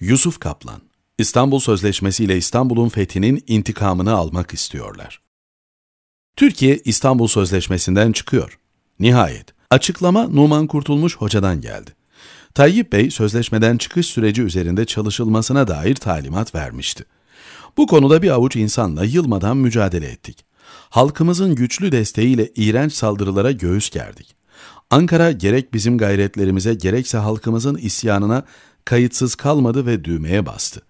Yusuf Kaplan, İstanbul Sözleşmesi ile İstanbul'un fethinin intikamını almak istiyorlar. Türkiye İstanbul Sözleşmesi'nden çıkıyor. Nihayet açıklama Numan Kurtulmuş hocadan geldi. Tayyip Bey sözleşmeden çıkış süreci üzerinde çalışılmasına dair talimat vermişti. Bu konuda bir avuç insanla yılmadan mücadele ettik. Halkımızın güçlü desteğiyle iğrenç saldırılara göğüs gerdik. Ankara gerek bizim gayretlerimize gerekse halkımızın isyanına kayıtsız kalmadı ve düğmeye bastı.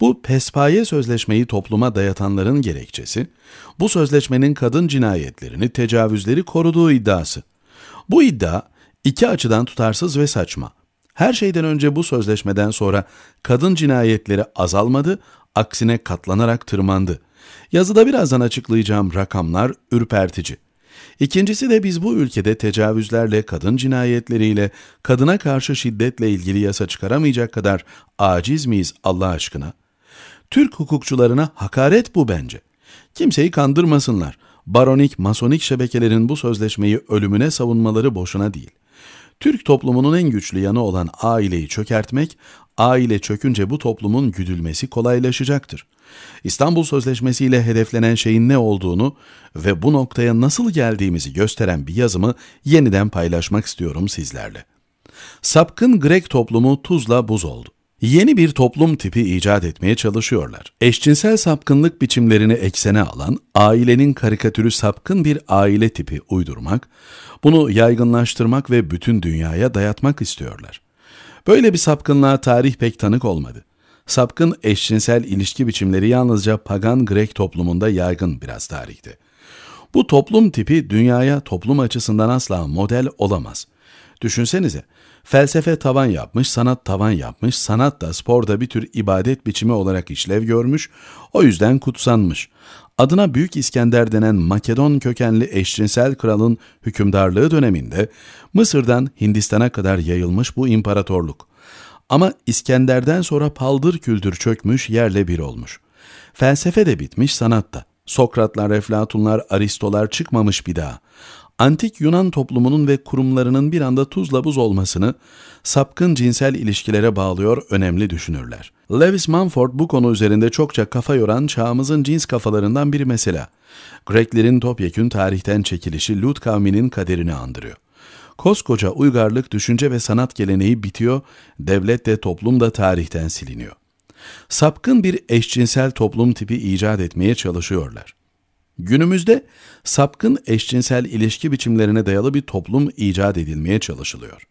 Bu pespaye sözleşmeyi topluma dayatanların gerekçesi, bu sözleşmenin kadın cinayetlerini, tecavüzleri koruduğu iddiası. Bu iddia iki açıdan tutarsız ve saçma. Her şeyden önce bu sözleşmeden sonra kadın cinayetleri azalmadı, aksine katlanarak tırmandı. Yazıda birazdan açıklayacağım rakamlar ürpertici. İkincisi de biz bu ülkede tecavüzlerle, kadın cinayetleriyle, kadına karşı şiddetle ilgili yasa çıkaramayacak kadar aciz miyiz Allah aşkına? Türk hukukçularına hakaret bu bence. Kimseyi kandırmasınlar. Baronik, masonik şebekelerin bu sözleşmeyi ölümüne savunmaları boşuna değil. Türk toplumunun en güçlü yanı olan aileyi çökertmek, aile çökünce bu toplumun güdülmesi kolaylaşacaktır. İstanbul Sözleşmesi ile hedeflenen şeyin ne olduğunu ve bu noktaya nasıl geldiğimizi gösteren bir yazımı yeniden paylaşmak istiyorum sizlerle. Sapkın Grek toplumu tuzla buz oldu. Yeni bir toplum tipi icat etmeye çalışıyorlar. Eşcinsel sapkınlık biçimlerini eksene alan, ailenin karikatürü sapkın bir aile tipi uydurmak, bunu yaygınlaştırmak ve bütün dünyaya dayatmak istiyorlar. Böyle bir sapkınlığa tarih pek tanık olmadı. Sapkın eşcinsel ilişki biçimleri yalnızca pagan Grek toplumunda yaygın biraz tarihte. Bu toplum tipi dünyaya toplum açısından asla model olamaz. Düşünsenize, felsefe tavan yapmış, sanat tavan yapmış, sanat da sporda bir tür ibadet biçimi olarak işlev görmüş, o yüzden kutsanmış. Adına Büyük İskender denen Makedon kökenli eşcinsel kralın hükümdarlığı döneminde Mısır'dan Hindistan'a kadar yayılmış bu imparatorluk. Ama İskender'den sonra paldır küldür çökmüş yerle bir olmuş. Felsefe de bitmiş sanatta. Sokratlar, Eflatunlar, Aristolar çıkmamış bir daha antik Yunan toplumunun ve kurumlarının bir anda tuzla buz olmasını sapkın cinsel ilişkilere bağlıyor önemli düşünürler. Lewis Mumford bu konu üzerinde çokça kafa yoran çağımızın cins kafalarından bir mesela. Greklerin topyekün tarihten çekilişi Lut kavminin kaderini andırıyor. Koskoca uygarlık düşünce ve sanat geleneği bitiyor, devlet de toplum da tarihten siliniyor. Sapkın bir eşcinsel toplum tipi icat etmeye çalışıyorlar. Günümüzde sapkın eşcinsel ilişki biçimlerine dayalı bir toplum icat edilmeye çalışılıyor.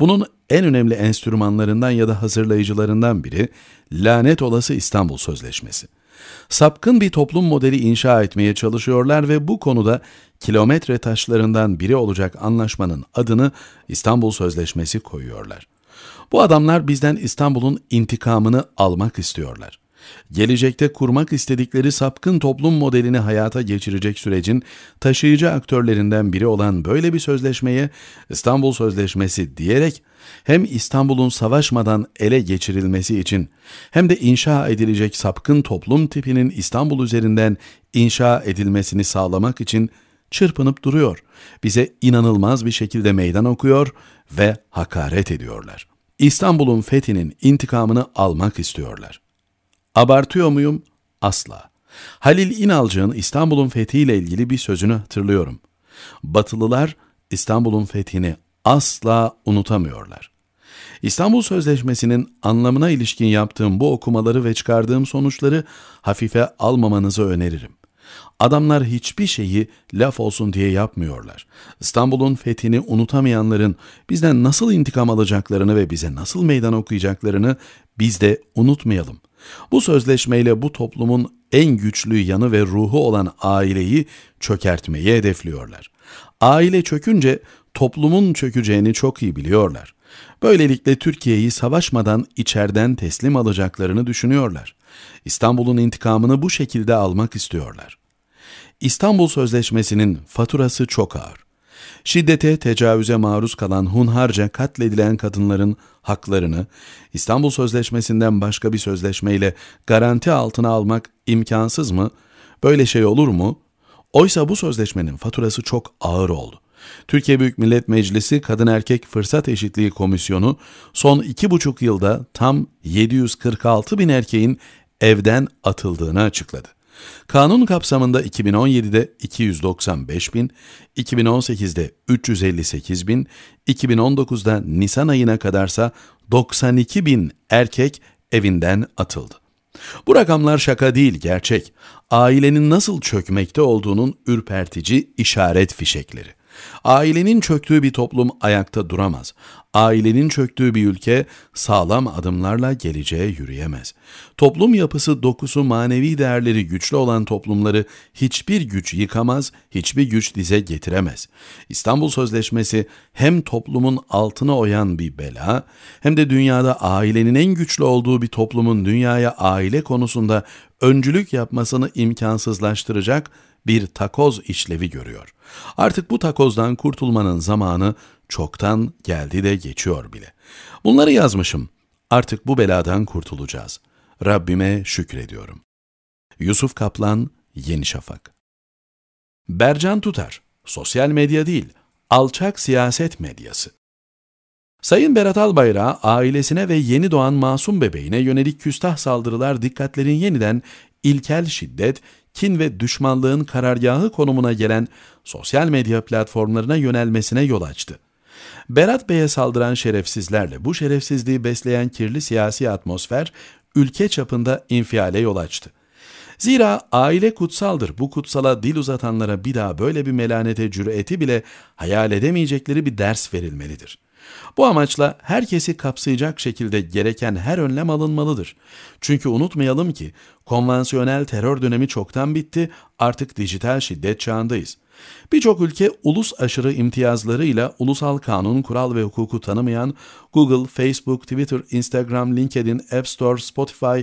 Bunun en önemli enstrümanlarından ya da hazırlayıcılarından biri lanet olası İstanbul Sözleşmesi. Sapkın bir toplum modeli inşa etmeye çalışıyorlar ve bu konuda kilometre taşlarından biri olacak anlaşmanın adını İstanbul Sözleşmesi koyuyorlar. Bu adamlar bizden İstanbul'un intikamını almak istiyorlar gelecekte kurmak istedikleri sapkın toplum modelini hayata geçirecek sürecin taşıyıcı aktörlerinden biri olan böyle bir sözleşmeye İstanbul Sözleşmesi diyerek hem İstanbul'un savaşmadan ele geçirilmesi için hem de inşa edilecek sapkın toplum tipinin İstanbul üzerinden inşa edilmesini sağlamak için çırpınıp duruyor. Bize inanılmaz bir şekilde meydan okuyor ve hakaret ediyorlar. İstanbul'un fethinin intikamını almak istiyorlar. Abartıyor muyum? Asla. Halil İnalcı'nın İstanbul'un fethiyle ilgili bir sözünü hatırlıyorum. Batılılar İstanbul'un fethini asla unutamıyorlar. İstanbul Sözleşmesi'nin anlamına ilişkin yaptığım bu okumaları ve çıkardığım sonuçları hafife almamanızı öneririm. Adamlar hiçbir şeyi laf olsun diye yapmıyorlar. İstanbul'un fethini unutamayanların bizden nasıl intikam alacaklarını ve bize nasıl meydan okuyacaklarını biz de unutmayalım.'' Bu sözleşmeyle bu toplumun en güçlü yanı ve ruhu olan aileyi çökertmeyi hedefliyorlar. Aile çökünce toplumun çökeceğini çok iyi biliyorlar. Böylelikle Türkiye'yi savaşmadan içerden teslim alacaklarını düşünüyorlar. İstanbul'un intikamını bu şekilde almak istiyorlar. İstanbul Sözleşmesi'nin faturası çok ağır. Şiddete, tecavüze maruz kalan hunharca katledilen kadınların haklarını İstanbul Sözleşmesi'nden başka bir sözleşmeyle garanti altına almak imkansız mı? Böyle şey olur mu? Oysa bu sözleşmenin faturası çok ağır oldu. Türkiye Büyük Millet Meclisi Kadın Erkek Fırsat Eşitliği Komisyonu son iki buçuk yılda tam 746 bin erkeğin evden atıldığını açıkladı. Kanun kapsamında 2017'de 295 bin, 2018'de 358 bin, 2019'da Nisan ayına kadarsa 92 bin erkek evinden atıldı. Bu rakamlar şaka değil, gerçek. Ailenin nasıl çökmekte olduğunun ürpertici işaret fişekleri. Ailenin çöktüğü bir toplum ayakta duramaz. Ailenin çöktüğü bir ülke sağlam adımlarla geleceğe yürüyemez. Toplum yapısı, dokusu, manevi değerleri güçlü olan toplumları hiçbir güç yıkamaz, hiçbir güç dize getiremez. İstanbul Sözleşmesi hem toplumun altına oyan bir bela, hem de dünyada ailenin en güçlü olduğu bir toplumun dünyaya aile konusunda öncülük yapmasını imkansızlaştıracak bir takoz işlevi görüyor. Artık bu takozdan kurtulmanın zamanı çoktan geldi de geçiyor bile. Bunları yazmışım. Artık bu beladan kurtulacağız. Rabbime şükrediyorum. Yusuf Kaplan, Yeni Şafak Bercan Tutar, sosyal medya değil, alçak siyaset medyası. Sayın Berat Albayrak ailesine ve yeni doğan masum bebeğine yönelik küstah saldırılar dikkatlerin yeniden ilkel şiddet, kin ve düşmanlığın karargahı konumuna gelen sosyal medya platformlarına yönelmesine yol açtı. Berat Bey'e saldıran şerefsizlerle bu şerefsizliği besleyen kirli siyasi atmosfer ülke çapında infiale yol açtı. Zira aile kutsaldır. Bu kutsala dil uzatanlara bir daha böyle bir melanete cüreti bile hayal edemeyecekleri bir ders verilmelidir.'' Bu amaçla herkesi kapsayacak şekilde gereken her önlem alınmalıdır. Çünkü unutmayalım ki konvansiyonel terör dönemi çoktan bitti, artık dijital şiddet çağındayız. Birçok ülke ulus aşırı imtiyazlarıyla ulusal kanun, kural ve hukuku tanımayan Google, Facebook, Twitter, Instagram, LinkedIn, App Store, Spotify,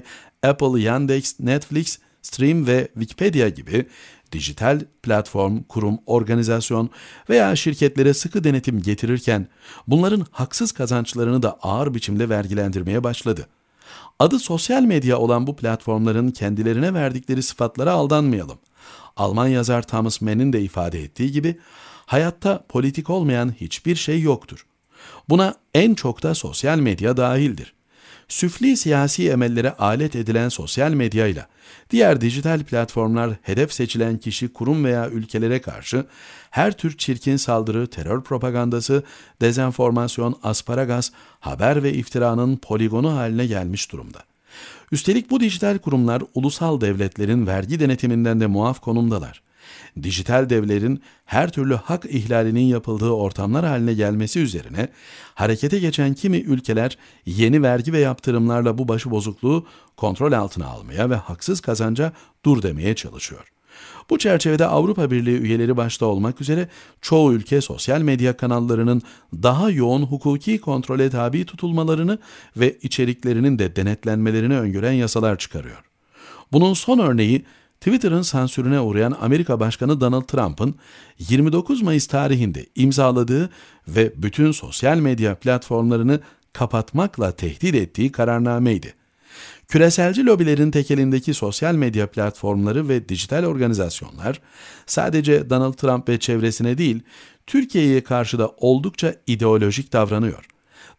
Apple, Yandex, Netflix Stream ve Wikipedia gibi dijital platform, kurum, organizasyon veya şirketlere sıkı denetim getirirken bunların haksız kazançlarını da ağır biçimde vergilendirmeye başladı. Adı sosyal medya olan bu platformların kendilerine verdikleri sıfatlara aldanmayalım. Alman yazar Thomas Mann'in de ifade ettiği gibi hayatta politik olmayan hiçbir şey yoktur. Buna en çok da sosyal medya dahildir süfli siyasi emellere alet edilen sosyal medyayla diğer dijital platformlar hedef seçilen kişi, kurum veya ülkelere karşı her tür çirkin saldırı, terör propagandası, dezenformasyon, asparagas, haber ve iftiranın poligonu haline gelmiş durumda. Üstelik bu dijital kurumlar ulusal devletlerin vergi denetiminden de muaf konumdalar. Dijital devlerin her türlü hak ihlalinin yapıldığı ortamlar haline gelmesi üzerine harekete geçen kimi ülkeler yeni vergi ve yaptırımlarla bu başı bozukluğu kontrol altına almaya ve haksız kazanca dur demeye çalışıyor. Bu çerçevede Avrupa Birliği üyeleri başta olmak üzere çoğu ülke sosyal medya kanallarının daha yoğun hukuki kontrole tabi tutulmalarını ve içeriklerinin de denetlenmelerini öngören yasalar çıkarıyor. Bunun son örneği Twitter'ın sansürüne uğrayan Amerika Başkanı Donald Trump'ın 29 Mayıs tarihinde imzaladığı ve bütün sosyal medya platformlarını kapatmakla tehdit ettiği kararnameydi. Küreselci lobilerin tekelindeki sosyal medya platformları ve dijital organizasyonlar sadece Donald Trump ve çevresine değil, Türkiye'ye karşı da oldukça ideolojik davranıyor.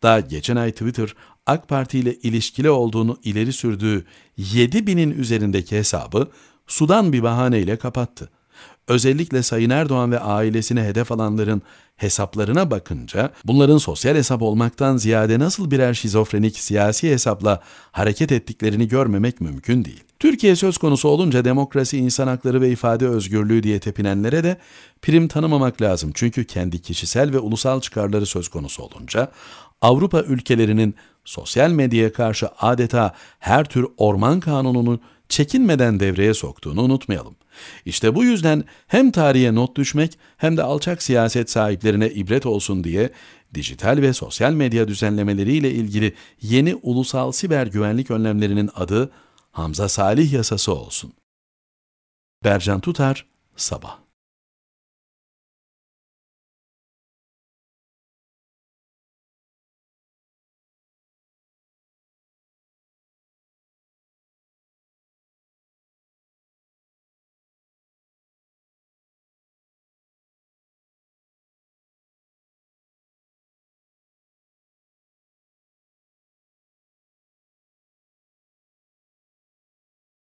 Daha geçen ay Twitter, AK Parti ile ilişkili olduğunu ileri sürdüğü 7000'in üzerindeki hesabı sudan bir bahaneyle kapattı. Özellikle Sayın Erdoğan ve ailesine hedef alanların hesaplarına bakınca bunların sosyal hesap olmaktan ziyade nasıl birer şizofrenik siyasi hesapla hareket ettiklerini görmemek mümkün değil. Türkiye söz konusu olunca demokrasi, insan hakları ve ifade özgürlüğü diye tepinenlere de prim tanımamak lazım. Çünkü kendi kişisel ve ulusal çıkarları söz konusu olunca Avrupa ülkelerinin sosyal medyaya karşı adeta her tür orman kanununu çekinmeden devreye soktuğunu unutmayalım. İşte bu yüzden hem tarihe not düşmek hem de alçak siyaset sahiplerine ibret olsun diye dijital ve sosyal medya düzenlemeleriyle ilgili yeni ulusal siber güvenlik önlemlerinin adı Hamza Salih yasası olsun. Bercan Tutar, Sabah